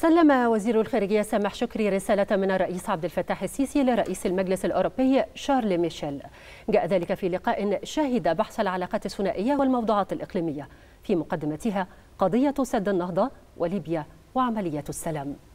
سلم وزير الخارجية سامح شكري رسالة من الرئيس عبد الفتاح السيسي لرئيس المجلس الأوروبي شارل ميشيل جاء ذلك في لقاء شهد بحث العلاقات الثنائية والموضوعات الإقليمية في مقدمتها قضية سد النهضة وليبيا وعملية السلام